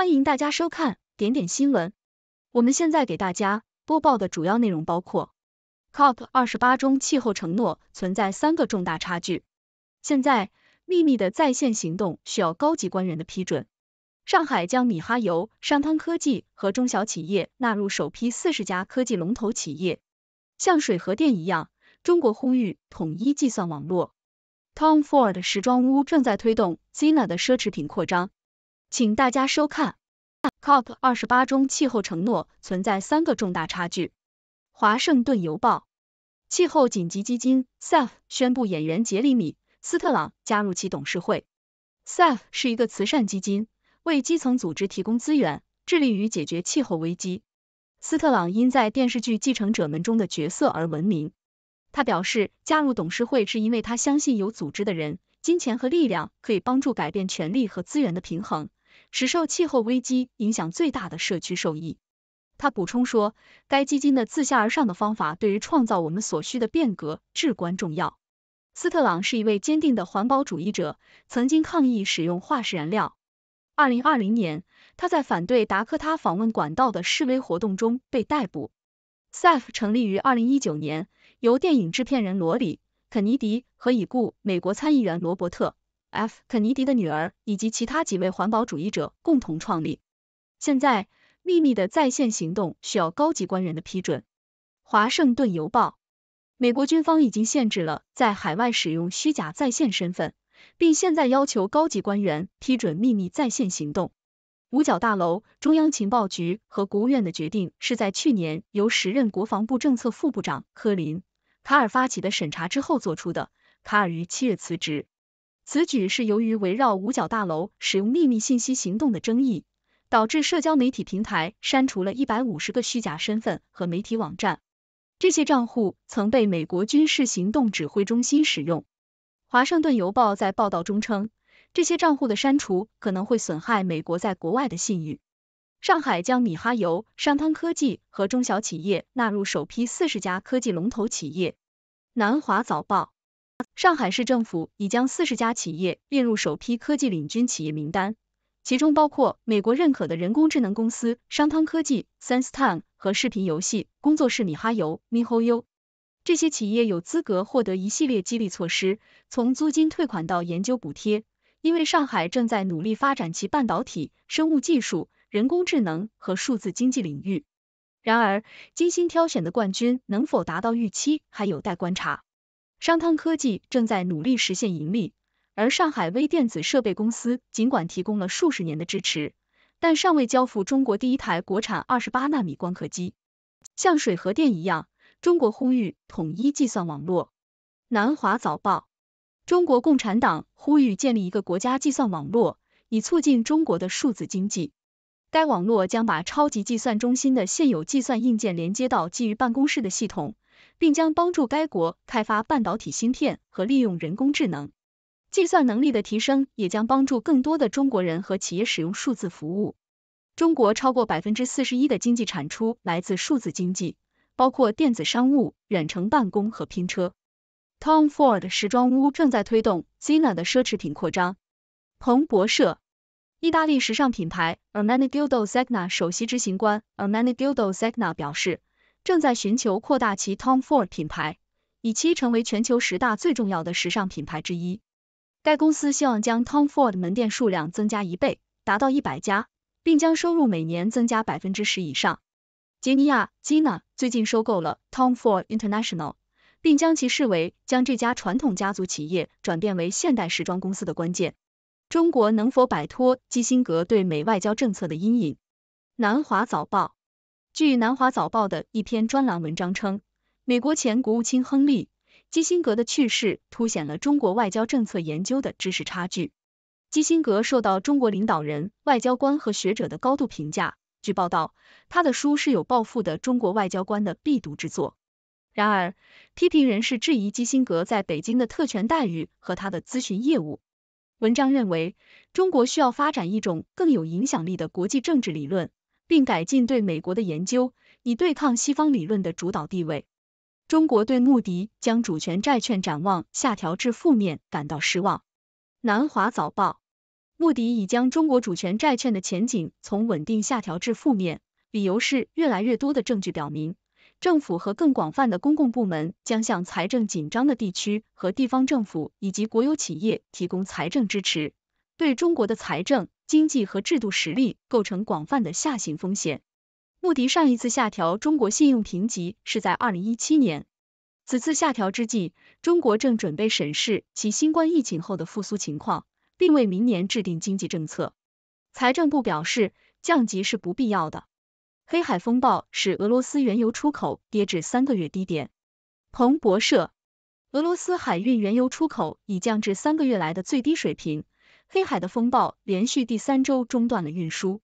欢迎大家收看点点新闻。我们现在给大家播报的主要内容包括：COP 二十八中气候承诺存在三个重大差距。现在秘密的在线行动需要高级官员的批准。上海将米哈游、商汤科技和中小企业纳入首批四十家科技龙头企业。像水和电一样，中国呼吁统一计算网络。Tom Ford 时装屋正在推动 Zina 的奢侈品扩张。请大家收看。COP 二十八中气候承诺存在三个重大差距。华盛顿邮报，气候紧急基金 s e f 宣布演员杰里米·斯特朗加入其董事会。s e f 是一个慈善基金，为基层组织提供资源，致力于解决气候危机。斯特朗因在电视剧《继承者们》中的角色而闻名。他表示，加入董事会是因为他相信有组织的人、金钱和力量可以帮助改变权力和资源的平衡。使受气候危机影响最大的社区受益。他补充说，该基金的自下而上的方法对于创造我们所需的变革至关重要。斯特朗是一位坚定的环保主义者，曾经抗议使用化石燃料。二零二零年，他在反对达科他访问管道的示威活动中被逮捕。SAFE 成立于二零一九年，由电影制片人罗里·肯尼迪和已故美国参议员罗伯特。F. 肯尼迪的女儿以及其他几位环保主义者共同创立。现在，秘密的在线行动需要高级官员的批准。华盛顿邮报，美国军方已经限制了在海外使用虚假在线身份，并现在要求高级官员批准秘密在线行动。五角大楼、中央情报局和国务院的决定是在去年由时任国防部政策副部长科林·卡尔发起的审查之后做出的。卡尔于七月辞职。此举是由于围绕五角大楼使用秘密信息行动的争议，导致社交媒体平台删除了一百五十个虚假身份和媒体网站。这些账户曾被美国军事行动指挥中心使用。《华盛顿邮报》在报道中称，这些账户的删除可能会损害美国在国外的信誉。上海将米哈游、商汤科技和中小企业纳入首批四十家科技龙头企业。南华早报。上海市政府已将四十家企业列入首批科技领军企业名单，其中包括美国认可的人工智能公司商汤科技、SenseTime 和视频游戏工作室米哈游 （miHoYo）。这些企业有资格获得一系列激励措施，从租金退款到研究补贴，因为上海正在努力发展其半导体、生物技术、人工智能和数字经济领域。然而，精心挑选的冠军能否达到预期，还有待观察。商汤科技正在努力实现盈利，而上海微电子设备公司尽管提供了数十年的支持，但尚未交付中国第一台国产二十八纳米光刻机。像水和电一样，中国呼吁统一计算网络。南华早报：中国共产党呼吁建立一个国家计算网络，以促进中国的数字经济。该网络将把超级计算中心的现有计算硬件连接到基于办公室的系统。并将帮助该国开发半导体芯片和利用人工智能。计算能力的提升也将帮助更多的中国人和企业使用数字服务。中国超过百分之四十一的经济产出来自数字经济，包括电子商务、远程办公和拼车。Tom Ford 时装屋正在推动 z i n a 的奢侈品扩张。彭博社，意大利时尚品牌 Armani Gildo Zegna 首席执行官 Armani Gildo Zegna 表示。正在寻求扩大其 Tom Ford 品牌，以期成为全球十大最重要的时尚品牌之一。该公司希望将 Tom Ford 门店数量增加一倍，达到一百家，并将收入每年增加百分之十以上。杰尼亚 Gina 最近收购了 Tom Ford International，并将其视为将这家传统家族企业转变为现代时装公司的关键。中国能否摆脱基辛格对美外交政策的阴影？南华早报。据《南华早报》的一篇专栏文章称，美国前国务卿亨利·基辛格的去世凸显了中国外交政策研究的知识差距。基辛格受到中国领导人、外交官和学者的高度评价。据报道，他的书是有抱负的中国外交官的必读之作。然而，批评人士质疑基辛格在北京的特权待遇和他的咨询业务。文章认为，中国需要发展一种更有影响力的国际政治理论。并改进对美国的研究，以对抗西方理论的主导地位。中国对穆迪将主权债券展望下调至负面感到失望。南华早报，穆迪已将中国主权债券的前景从稳定下调至负面，理由是越来越多的证据表明，政府和更广泛的公共部门将向财政紧张的地区和地方政府以及国有企业提供财政支持。对中国的财政。经济和制度实力构成广泛的下行风险。穆迪上一次下调中国信用评级是在二零一七年，此次下调之际，中国正准备审视其新冠疫情后的复苏情况，并为明年制定经济政策。财政部表示，降级是不必要的。黑海风暴使俄罗斯原油出口跌至三个月低点。彭博社，俄罗斯海运原油出口已降至三个月来的最低水平。黑海的风暴连续第三周中断了运输。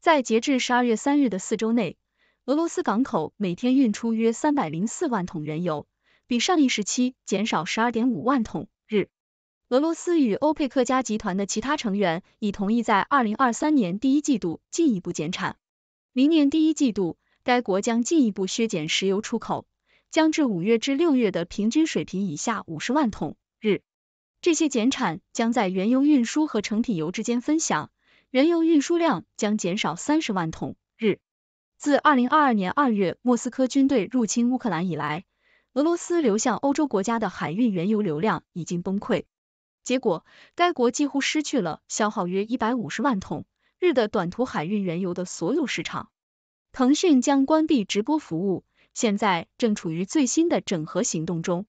在截至十二月三日的四周内，俄罗斯港口每天运出约三百零四万桶原油，比上一时期减少十二点五万桶日。俄罗斯与欧佩克加集团的其他成员已同意在二零二三年第一季度进一步减产。明年第一季度，该国将进一步削减石油出口，将至五月至六月的平均水平以下五十万桶。这些减产将在原油运输和成品油之间分享，原油运输量将减少三十万桶日。自二零二二年二月莫斯科军队入侵乌克兰以来，俄罗斯流向欧洲国家的海运原油流量已经崩溃，结果该国几乎失去了消耗约一百五十万桶日的短途海运原油的所有市场。腾讯将关闭直播服务，现在正处于最新的整合行动中。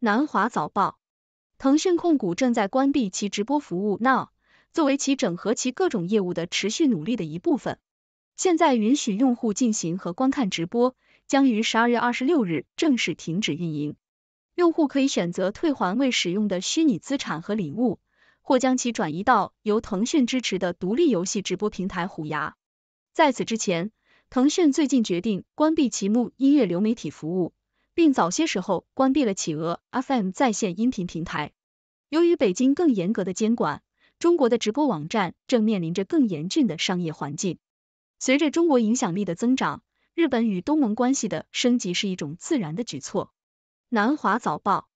南华早报。腾讯控股正在关闭其直播服务 Now，作为其整合其各种业务的持续努力的一部分。现在允许用户进行和观看直播将于十二月二十六日正式停止运营。用户可以选择退还未使用的虚拟资产和礼物，或将其转移到由腾讯支持的独立游戏直播平台虎牙。在此之前，腾讯最近决定关闭其目音乐流媒体服务。并早些时候关闭了企鹅 FM 在线音频平台。由于北京更严格的监管，中国的直播网站正面临着更严峻的商业环境。随着中国影响力的增长，日本与东盟关系的升级是一种自然的举措。南华早报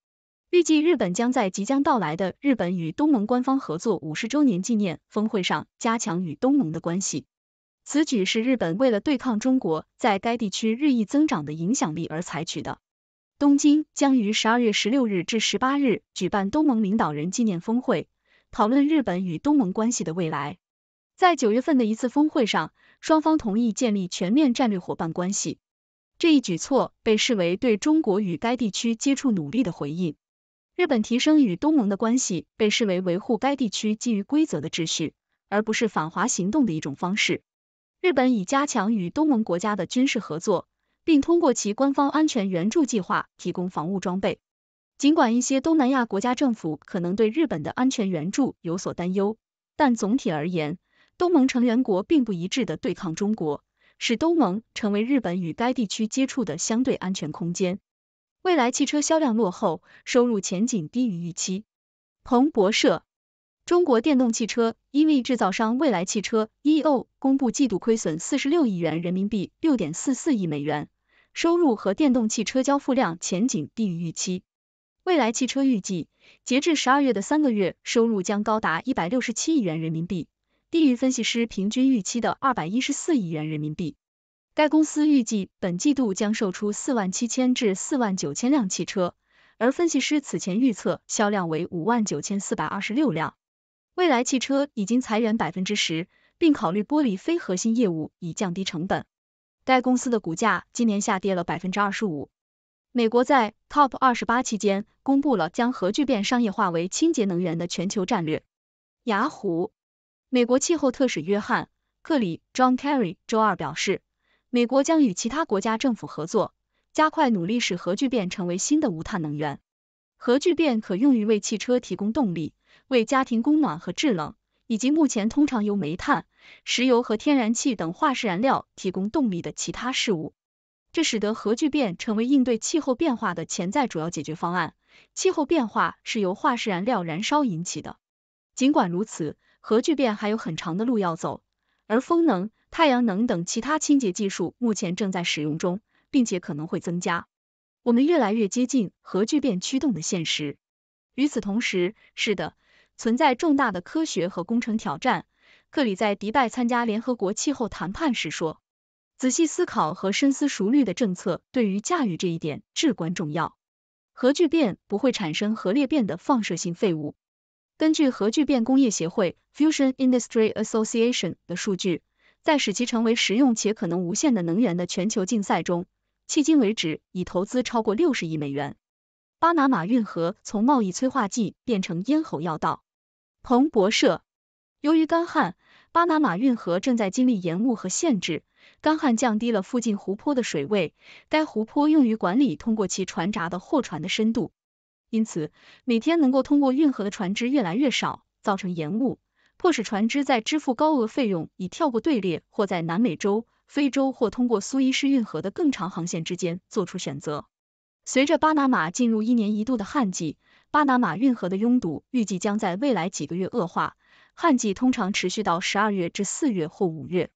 预计，日本将在即将到来的日本与东盟官方合作五十周年纪念峰会上加强与东盟的关系。此举是日本为了对抗中国在该地区日益增长的影响力而采取的。东京将于十二月十六日至十八日举办东盟领导人纪念峰会，讨论日本与东盟关系的未来。在九月份的一次峰会上，双方同意建立全面战略伙伴关系。这一举措被视为对中国与该地区接触努力的回应。日本提升与东盟的关系被视为维护该地区基于规则的秩序，而不是反华行动的一种方式。日本已加强与东盟国家的军事合作。并通过其官方安全援助计划提供防务装备。尽管一些东南亚国家政府可能对日本的安全援助有所担忧，但总体而言，东盟成员国并不一致的对抗中国，使东盟成为日本与该地区接触的相对安全空间。未来汽车销量落后，收入前景低于预期。彭博社。中国电动汽车 EV 制造商未来汽车 EO 公布季度亏损四十六亿元人民币，六点四四亿美元，收入和电动汽车交付量前景低于预期。未来汽车预计，截至十二月的三个月收入将高达一百六十七亿元人民币，低于分析师平均预期的二百一十四亿元人民币。该公司预计本季度将售出四万七千至四万九千辆汽车，而分析师此前预测销量为五万九千四百二十六辆。未来汽车已经裁员百分之十，并考虑剥离非核心业务以降低成本。该公司的股价今年下跌了百分之二十五。美国在 COP 二十八期间公布了将核聚变商业化为清洁能源的全球战略。雅虎，美国气候特使约翰·克里 （John Kerry） 周二表示，美国将与其他国家政府合作，加快努力使核聚变成为新的无碳能源。核聚变可用于为汽车提供动力。为家庭供暖和制冷，以及目前通常由煤炭、石油和天然气等化石燃料提供动力的其他事物，这使得核聚变成为应对气候变化的潜在主要解决方案。气候变化是由化石燃料燃烧引起的。尽管如此，核聚变还有很长的路要走，而风能、太阳能等其他清洁技术目前正在使用中，并且可能会增加。我们越来越接近核聚变驱动的现实。与此同时，是的。存在重大的科学和工程挑战。克里在迪拜参加联合国气候谈判时说：“仔细思考和深思熟虑的政策对于驾驭这一点至关重要。核聚变不会产生核裂变的放射性废物。根据核聚变工业协会 （Fusion Industry Association） 的数据，在使其成为实用且可能无限的能源的全球竞赛中，迄今为止已投资超过六十亿美元。巴拿马运河从贸易催化剂变成咽喉要道。”彭博社，由于干旱，巴拿马运河正在经历延误和限制。干旱降低了附近湖泊的水位，该湖泊用于管理通过其船闸的货船的深度。因此，每天能够通过运河的船只越来越少，造成延误，迫使船只在支付高额费用以跳过队列，或在南美洲、非洲或通过苏伊士运河的更长航线之间做出选择。随着巴拿马进入一年一度的旱季。巴拿马运河的拥堵预计将在未来几个月恶化。旱季通常持续到十二月至四月或五月，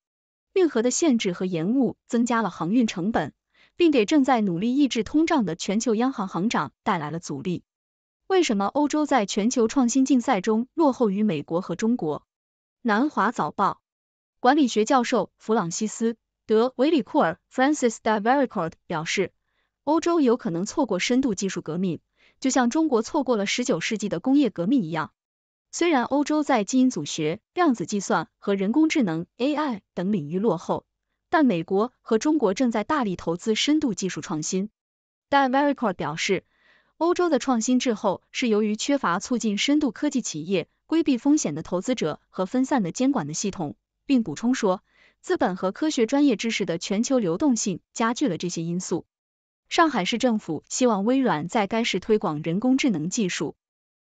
运河的限制和延误增加了航运成本，并给正在努力抑制通胀的全球央行行长带来了阻力。为什么欧洲在全球创新竞赛中落后于美国和中国？南华早报管理学教授弗朗西斯·德维里库尔 （Francis d a v e r i c o u r d 表示，欧洲有可能错过深度技术革命。就像中国错过了19世纪的工业革命一样，虽然欧洲在基因组学、量子计算和人工智能 （AI） 等领域落后，但美国和中国正在大力投资深度技术创新。但 v e r i c o r 表示，欧洲的创新滞后是由于缺乏促进深度科技企业规避风险的投资者和分散的监管的系统，并补充说，资本和科学专业知识的全球流动性加剧了这些因素。上海市政府希望微软在该市推广人工智能技术。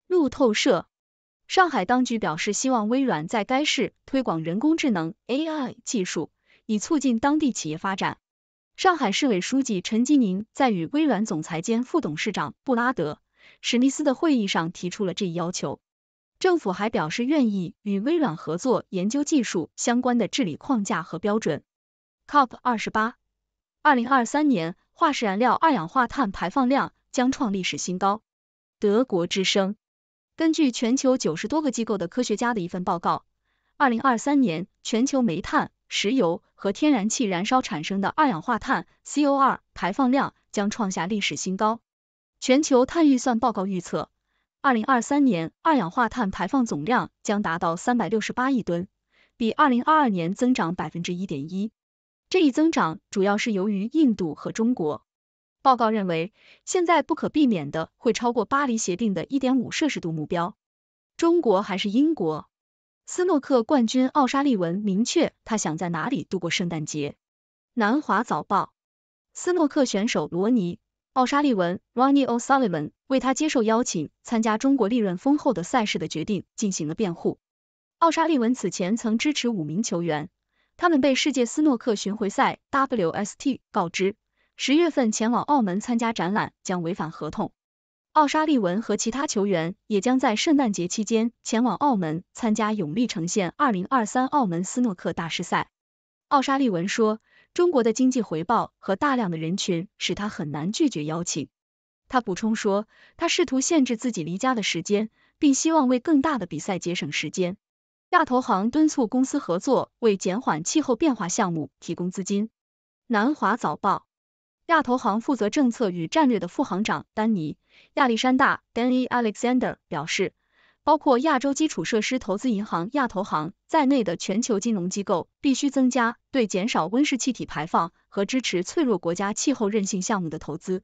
路透社，上海当局表示希望微软在该市推广人工智能 AI 技术，以促进当地企业发展。上海市委书记陈吉宁在与微软总裁兼副董事长布拉德史密斯的会议上提出了这一要求。政府还表示愿意与微软合作研究技术相关的治理框架和标准。Cop 二十八，二零二三年。化石燃料二氧化碳排放量将创历史新高。德国之声，根据全球九十多个机构的科学家的一份报告，二零二三年全球煤炭、石油和天然气燃烧产生的二氧化碳 （CO2） 排放量将创下历史新高。全球碳预算报告预测，二零二三年二氧化碳排放总量将达到三百六十八亿吨，比二零二二年增长百分之一点一。这一增长主要是由于印度和中国。报告认为，现在不可避免的会超过巴黎协定的1.5摄氏度目标。中国还是英国斯诺克冠军奥沙利文明确他想在哪里度过圣诞节。南华早报，斯诺克选手罗尼·奥沙利文 （Ronnie O'Sullivan） 为他接受邀请参加中国利润丰厚的赛事的决定进行了辩护。奥沙利文此前曾支持五名球员。他们被世界斯诺克巡回赛 （WST） 告知，十月份前往澳门参加展览将违反合同。奥沙利文和其他球员也将在圣诞节期间前往澳门参加永利呈现二零二三澳门斯诺克大师赛。奥沙利文说，中国的经济回报和大量的人群使他很难拒绝邀请。他补充说，他试图限制自己离家的时间，并希望为更大的比赛节省时间。亚投行敦促公司合作，为减缓气候变化项目提供资金。南华早报，亚投行负责政策与战略的副行长丹尼·亚历山大 （Danny Alexander） 表示，包括亚洲基础设施投资银行（亚投行）在内的全球金融机构必须增加对减少温室气体排放和支持脆弱国家气候韧性项目的投资。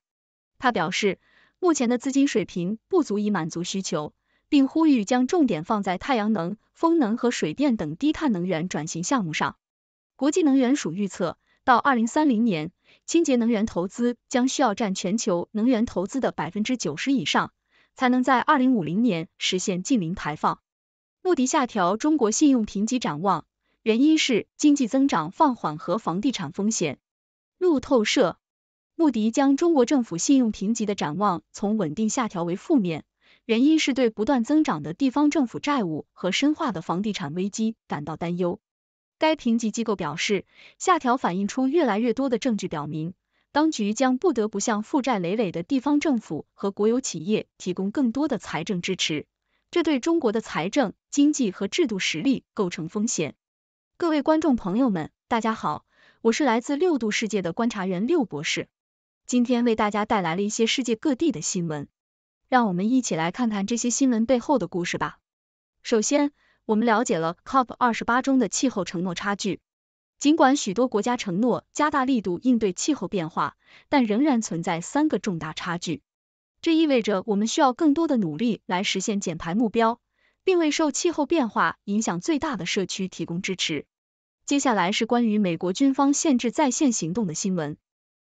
他表示，目前的资金水平不足以满足需求。并呼吁将重点放在太阳能、风能和水电等低碳能源转型项目上。国际能源署预测，到二零三零年，清洁能源投资将需要占全球能源投资的百分之九十以上，才能在二零五零年实现近零排放。穆迪下调中国信用评级展望，原因是经济增长放缓和房地产风险。路透社，穆迪将中国政府信用评级的展望从稳定下调为负面。原因是对不断增长的地方政府债务和深化的房地产危机感到担忧。该评级机构表示，下调反映出越来越多的证据表明，当局将不得不向负债累累的地方政府和国有企业提供更多的财政支持，这对中国的财政、经济和制度实力构成风险。各位观众朋友们，大家好，我是来自六度世界的观察员六博士，今天为大家带来了一些世界各地的新闻。让我们一起来看看这些新闻背后的故事吧。首先，我们了解了 COP 二十八中的气候承诺差距。尽管许多国家承诺加大力度应对气候变化，但仍然存在三个重大差距。这意味着我们需要更多的努力来实现减排目标，并为受气候变化影响最大的社区提供支持。接下来是关于美国军方限制在线行动的新闻。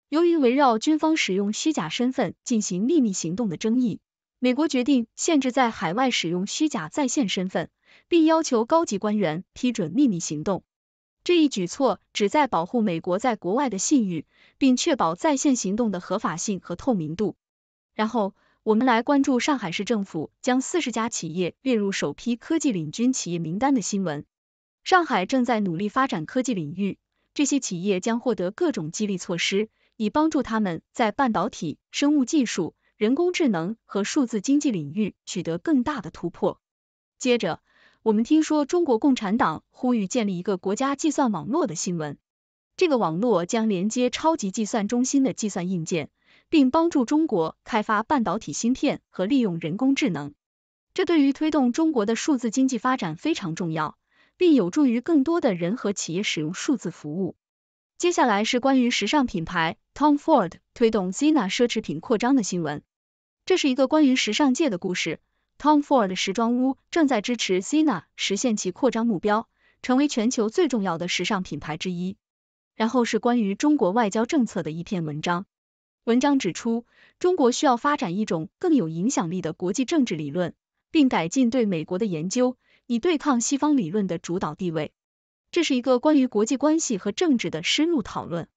由于围绕军方使用虚假身份进行秘密行动的争议。美国决定限制在海外使用虚假在线身份，并要求高级官员批准秘密行动。这一举措旨在保护美国在国外的信誉，并确保在线行动的合法性和透明度。然后，我们来关注上海市政府将四十家企业列入首批科技领军企业名单的新闻。上海正在努力发展科技领域，这些企业将获得各种激励措施，以帮助他们在半导体、生物技术。人工智能和数字经济领域取得更大的突破。接着，我们听说中国共产党呼吁建立一个国家计算网络的新闻。这个网络将连接超级计算中心的计算硬件，并帮助中国开发半导体芯片和利用人工智能。这对于推动中国的数字经济发展非常重要，并有助于更多的人和企业使用数字服务。接下来是关于时尚品牌 Tom Ford 推动 Zina 奢侈品扩张的新闻。这是一个关于时尚界的故事。Tom Ford 时装屋正在支持 Zina 实现其扩张目标，成为全球最重要的时尚品牌之一。然后是关于中国外交政策的一篇文章。文章指出，中国需要发展一种更有影响力的国际政治理论，并改进对美国的研究，以对抗西方理论的主导地位。这是一个关于国际关系和政治的深入讨论。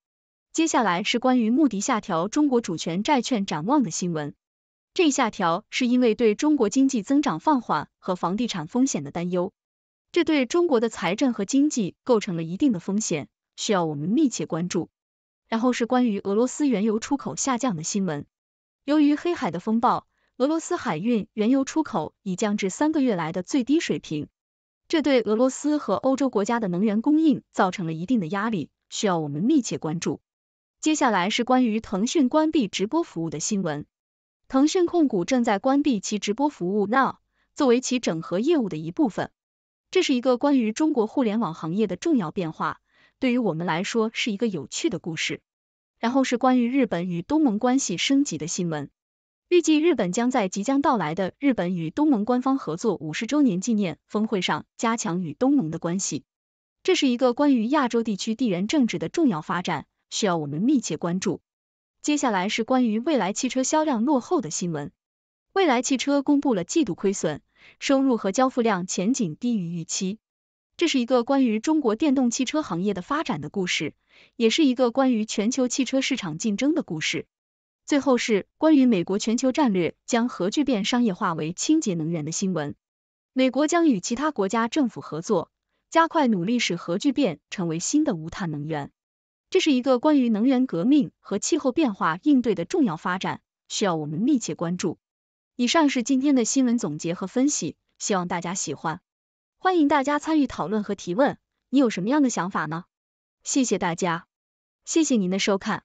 接下来是关于穆迪下调中国主权债券展望的新闻。这一下调是因为对中国经济增长放缓和房地产风险的担忧，这对中国的财政和经济构成了一定的风险，需要我们密切关注。然后是关于俄罗斯原油出口下降的新闻。由于黑海的风暴，俄罗斯海运原油出口已降至三个月来的最低水平。这对俄罗斯和欧洲国家的能源供应造成了一定的压力，需要我们密切关注。接下来是关于腾讯关闭直播服务的新闻。腾讯控股正在关闭其直播服务 Now，作为其整合业务的一部分。这是一个关于中国互联网行业的重要变化，对于我们来说是一个有趣的故事。然后是关于日本与东盟关系升级的新闻。预计日本将在即将到来的日本与东盟官方合作五十周年纪念峰会上加强与东盟的关系。这是一个关于亚洲地区地缘政治的重要发展，需要我们密切关注。接下来是关于未来汽车销量落后的新闻。未来汽车公布了季度亏损，收入和交付量前景低于预期。这是一个关于中国电动汽车行业的发展的故事，也是一个关于全球汽车市场竞争的故事。最后是关于美国全球战略将核聚变商业化为清洁能源的新闻。美国将与其他国家政府合作，加快努力使核聚变成为新的无碳能源。这是一个关于能源革命和气候变化应对的重要发展，需要我们密切关注。以上是今天的新闻总结和分析，希望大家喜欢。欢迎大家参与讨论和提问，你有什么样的想法呢？谢谢大家，谢谢您的收看。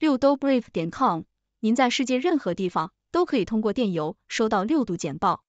六度 b r i v e 点 com，您在世界任何地方都可以通过电邮收到六度简报。